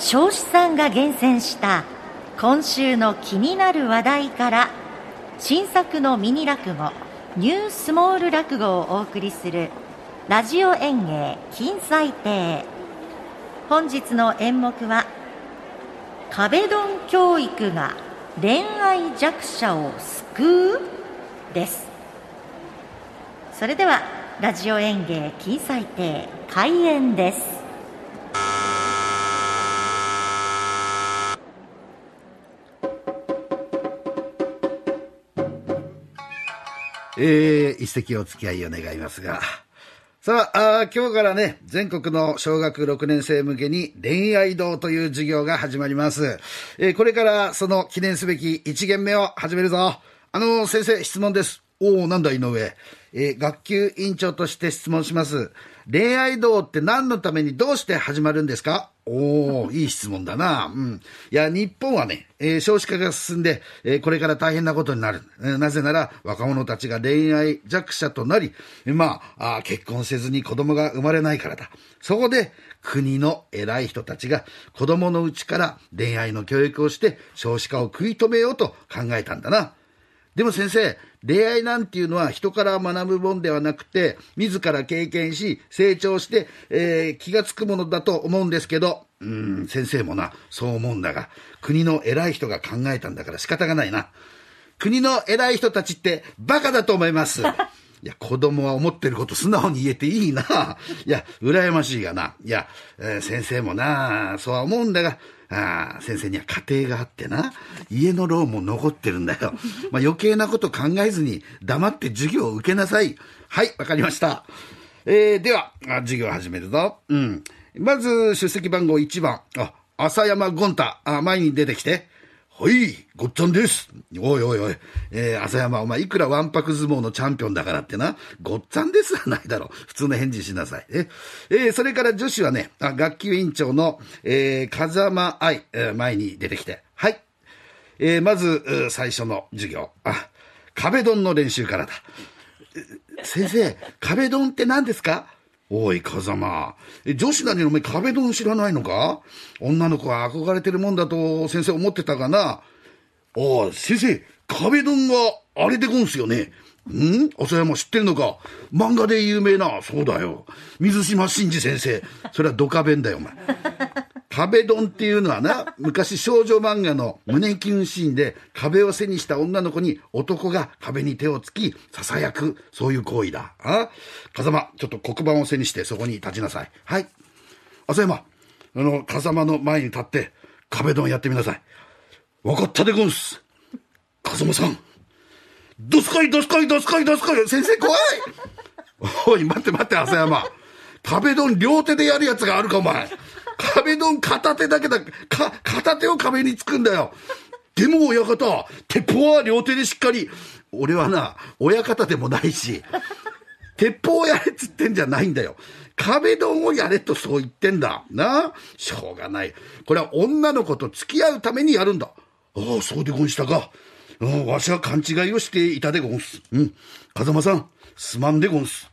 少子さんが厳選した今週の気になる話題から新作のミニ落語ニュースモール落語をお送りするラジオ演芸金彩亭本日の演目は壁ドン教育が恋愛弱者を救うですそれではラジオ演芸金彩亭開演ですえー、一席お付き合いを願いますが。さあ今日からね、全国の小学6年生向けに恋愛道という授業が始まります。えー、これからその記念すべき1限目を始めるぞ。あのー、先生、質問です。おお、なんだ、井上。えー、学級委員長として質問します。恋愛道って何のためにどうして始まるんですかおおいい質問だな。うん。いや、日本はね、えー、少子化が進んで、えー、これから大変なことになる。えー、なぜなら、若者たちが恋愛弱者となり、まあ、あ結婚せずに子供が生まれないからだ。そこで、国の偉い人たちが子供のうちから恋愛の教育をして少子化を食い止めようと考えたんだな。でも先生、恋愛なんていうのは人から学ぶもんではなくて、自ら経験し、成長して、えー、気がつくものだと思うんですけど、うん、先生もな、そう思うんだが、国の偉い人が考えたんだから仕方がないな。国の偉い人たちってバカだと思います。いや、子供は思ってること素直に言えていいな。いや、羨ましいがな。いや、えー、先生もな、そうは思うんだが、ああ、先生には家庭があってな、家のローンも残ってるんだよ。まあ、余計なこと考えずに黙って授業を受けなさい。はい、わかりました。えー、では、授業始めるぞ。うん。まず、出席番号1番。あ、浅山ゴン太。あ、前に出てきて。はい、ごっちゃんです。おいおいおい、えー、朝山、お前いくらわんぱく相撲のチャンピオンだからってな、ごっちゃんですはないだろう。普通の返事しなさい。え、えー、それから女子はね、あ学級委員長の、えー、風間愛、えー、前に出てきて、はい。えー、まず、最初の授業。あ、壁ドンの練習からだ。先生、壁ドンって何ですかおい、風間。女子なりのお前壁ドン知らないのか女の子は憧れてるもんだと先生思ってたがな。おい、先生、壁ドンがあれでごんすよね。んお浅も知ってるのか漫画で有名な。そうだよ。水島慎二先生。それはドカベンだよ、お前。壁ドンっていうのはな、昔少女漫画の胸キュンシーンで壁を背にした女の子に男が壁に手をつき、ささやく、そういう行為だ。あ風間、ちょっと黒板を背にしてそこに立ちなさい。はい。浅山、あの、風間の前に立って、壁ドンやってみなさい。分かったでゴンス。風間さん。どすかいどすかいどすかいどすかい先生怖い おい、待って待って、浅山。壁ドン両手でやるやつがあるか、お前。壁ドン片手だけだ、か、片手を壁につくんだよ。でも親方、鉄砲は両手でしっかり、俺はな、親方でもないし、鉄砲をやれっつってんじゃないんだよ。壁ドンをやれとそう言ってんだ。なしょうがない。これは女の子と付き合うためにやるんだ。ああ、そうでごんしたか。ああ、わしは勘違いをしていたでごんす。うん。風間さん、すまんでごんす。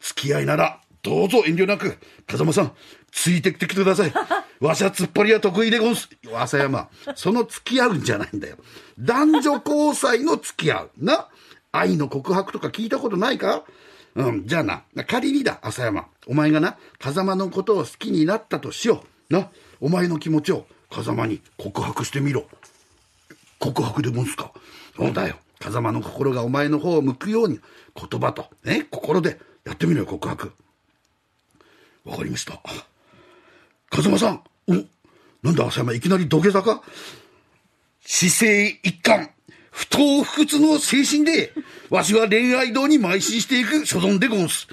付き合いならどうぞ遠慮なく、風間さん、ついてきてください。わしは突っ張りは得意でごんす。朝山、その付き合うんじゃないんだよ。男女交際の付き合う。な愛の告白とか聞いたことないかうん、じゃあな、仮にだ、朝山。お前がな、風間のことを好きになったとしよう。な、お前の気持ちを風間に告白してみろ。告白でもんすかそうだよ。風間の心がお前の方を向くように、言葉と、ね、心でやってみろよ、告白。わかりました。風間さん、お、なんだ、朝山、いきなり土下座か姿勢一貫、不当不屈の精神で、わしは恋愛道に邁進していく所存でゴンス。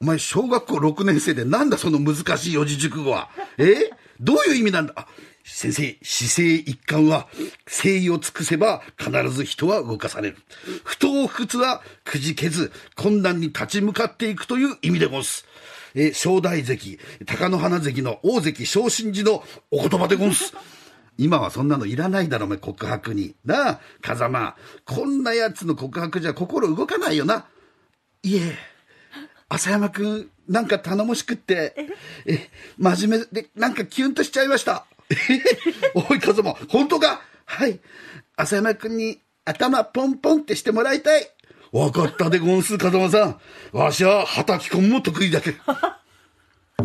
お前、小学校6年生でなんだその難しい四字熟語は。えどういう意味なんだあ先生、姿勢一貫は、誠意を尽くせば必ず人は動かされる。不当不屈はくじけず、困難に立ち向かっていくという意味でごンす。えー、正代関、高野花関の大関昇進時のお言葉でごんす。今はそんなのいらないだろ、う、め告白に。なあ、風間。こんな奴の告白じゃ心動かないよな。いえ、浅山くん、なんか頼もしくって、え、真面目で、なんかキュンとしちゃいました。おい、風間、本当かはい。浅山くんに頭ポンポンってしてもらいたい。わかったでゴンス、風間さん。わしは、はたき込むも得意だけ。はい。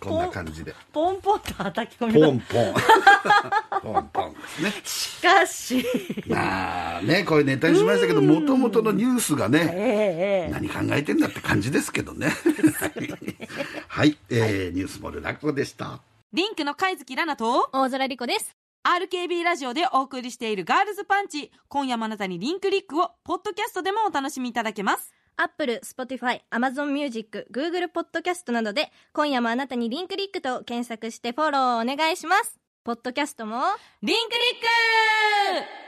こんな感じで。ポンポンとはたき込み。ポンポン。ポンポンですね。しかし。まあね、こういうネタにしましたけど、もともとのニュースがね、えー、何考えてんだって感じですけどね。はい。えー、ニュースモルラクコでした。リンクの貝月ラナと大空莉子です。RKB ラジオでお送りしているガールズパンチ。今夜もあなたにリンクリックを、ポッドキャストでもお楽しみいただけます。Apple、Spotify、Amazon Music、Google Podcast などで、今夜もあなたにリンクリックと検索してフォローお願いします。ポッドキャストも、リンクリック